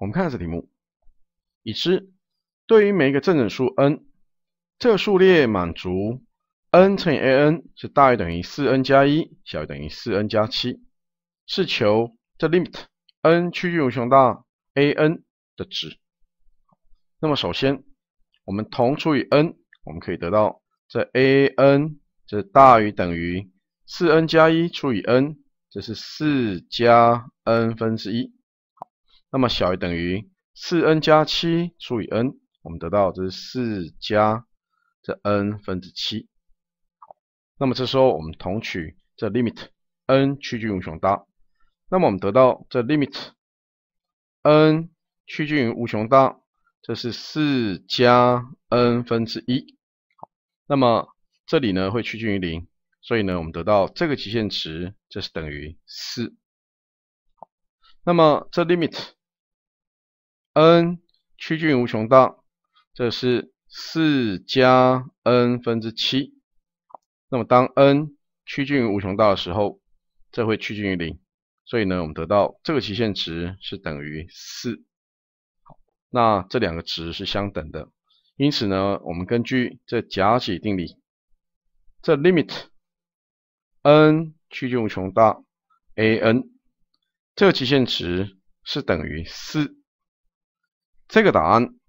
我们看下这题目，已知对于每一个正整数 n，这个数列满足 n 乘以 a n 是大于等于 4n 加一，小于等于 4n 加7，是求这 limit n 趋近无穷大 a n 的值。那么首先我们同除以 n，我们可以得到这 a n 这大于等于 4n 加一除以 n，这是4加 n 分之一。那么小于等于 4n 加7除以 n，我们得到这是4加这 n 分之7。好，那么这时候我们同取这 limit n 趋近于无穷大，那么我们得到这 limit n 趋近于无穷大，这是4加 n 分之一。好，那么这里呢会趋近于0，所以呢我们得到这个极限值这是等于4。好，那么这 limit n 趋近于无穷大，这是四加 n 分之七。那么当 n 趋近于无穷大的时候，这会趋近于零。所以呢，我们得到这个极限值是等于四。好，那这两个值是相等的。因此呢，我们根据这假挤定理，这 limit n 趋近无穷大 a n 这个极限值是等于四。这个答案。